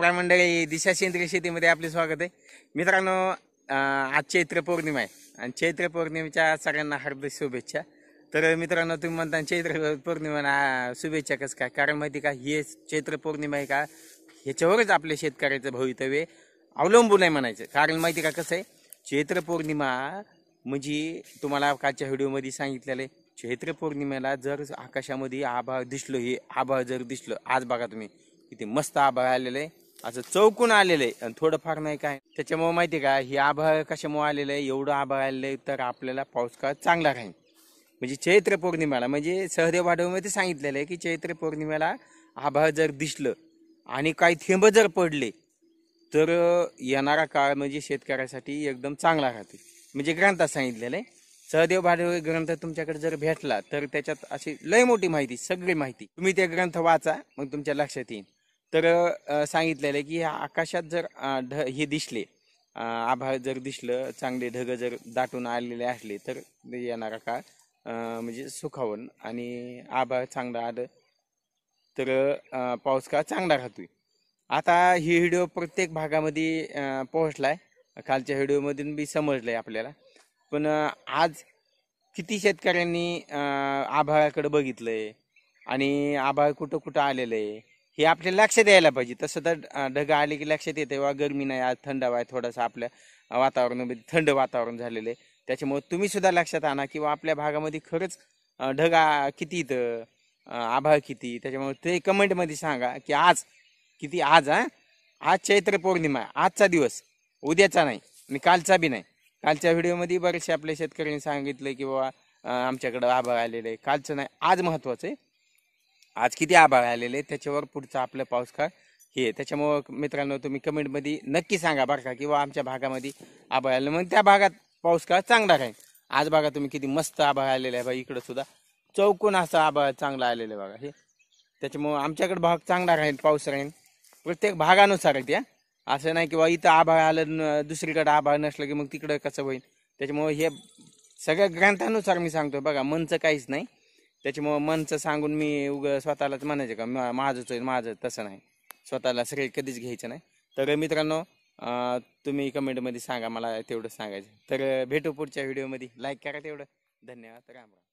काय मंडळी दिशा सेंद्रिय शेतीमध्ये आपले स्वागत आहे मित्रांनो आज चैत्र पौर्णिमा आहे आणि चैत्र पौर्णिमेच्या सगळ्यांना हार्दिक शुभेच्छा तर मित्रांनो तुम्ही म्हणता चैत्र पौर्णिमेला शुभेच्छा कसं काय कारण माहिती का हे चैत्र पौर्णिमा आहे का ह्याच्यावरच आपल्या शेतकऱ्याचं भवितव्य अवलंबून आहे म्हणायचं कारण माहिती का कसं आहे चैत्र पौर्णिमा म्हणजे तुम्हाला कालच्या व्हिडिओमध्ये सांगितलेलं आहे चैत्र पौर्णिमेला जर आकाशामध्ये आभाळ दिसलो हे आभाळ जर दिसलो आज बघा तुम्ही किती मस्त आभाळ आलेलं आहे असं चौकून आलेलं आहे आणि थोडंफार नाही काय त्याच्यामुळे माहिती का ही आभाळ कशामुळे आलेलं आहे एवढं आभाळ आलेलं आहे तर आपल्याला पाऊस काळ चांगला राहील म्हणजे चैत्र पौर्णिमेला म्हणजे सहदेव वाढवमध्ये सांगितलेलं आहे की चैत्र पौर्णिमेला आभाळ जर दिसलं आणि काही थेंब जर पडले तर येणारा काळ म्हणजे शेतकऱ्यासाठी एकदम चांगला राहते म्हणजे ग्रंथात सांगितलेलं आहे सहदेव भाडेव ग्रंथ तुमच्याकडे जर भेटला तर त्याच्यात अशी लय मोठी माहिती सगळी माहिती तुम्ही ते ग्रंथ वाचा मग तुमच्या लक्षात येईल तर सांगितलेलं आहे की आकाशात जर ढ हे दिसले आभाळ जर दिसलं चांगले ढग जर दाटून आलेले असले तर येणारा काळ म्हणजे सुखावून आणि आभाळ चांगला आलं तर पाऊस काळ चांगला राहतो आता ही व्हिडिओ प्रत्येक भागामध्ये पोहोचला आहे कालच्या व्हिडिओमधून बी समजलं आहे आपल्याला पण आज किती शेतकऱ्यांनी आभाळाकडे बघितलं आहे आणि आभाळ कुठं कुठं आलेलं आहे हे आपल्या लक्षात यायला पाहिजे तसं तर ढग आले की लक्षात येते वा गरमी नाही आज थंड आहे थोडंसं आपल्या वातावरणामध्ये म्हणजे थंड वातावरण झालेलं आहे त्याच्यामुळे तुम्ही सुद्धा लक्षात आणा किंवा आपल्या भागामध्ये खरंच ढगा किती इथं आभाळ किती त्याच्यामुळे ते कमेंटमध्ये सांगा की आज किती आज हा आज चैत्र पौर्णिमा आजचा दिवस उद्याचा नाही आणि कालचा बी नाही कालच्या व्हिडिओमध्ये बरेचसे आपल्या शेतकऱ्यांनी सांगितलं की बाबा आमच्याकडं आभाळ आलेलं आहे कालचं नाही आज महत्वाचं आहे आज किती आभाळ आलेले त्याच्यावर पुढचा आपला पाऊस काळ हे त्याच्यामुळं मित्रांनो तुम्ही कमेंटमध्ये नक्की सांगा बरं का किंवा आमच्या भागामध्ये आभाळ आले मग त्या भागात पाऊस काळ चांगला राहील आज बघा तुम्ही किती मस्त आभाळ आलेला आहे बघा इकडं सुद्धा चौकोन असा आभाळ चांगला आलेला आहे बघा हे त्याच्यामुळं आमच्याकडे भाग चांगला राहील पाऊस राहील प्रत्येक भागानुसार आहे त्या असं नाही किंवा इथं आभाळ आलं दुसरीकडं आभाळ नसलं की मग तिकडं कसं होईल त्याच्यामुळं हे सगळ्या ग्रंथानुसार मी सांगतो बघा मनचं काहीच नाही त्याच्यामुळं मनचं सांगून मी उग स्वतःलाच म्हणायचं का माझंच होईल माझं तसं नाही स्वतःला सगळे कधीच घ्यायचं नाही तर मित्रांनो तुम्ही कमेंटमध्ये सांगा मला तेवढं सांगायचं तर भेटू पुढच्या व्हिडिओमध्ये लाईक करा तेवढं धन्यवाद राम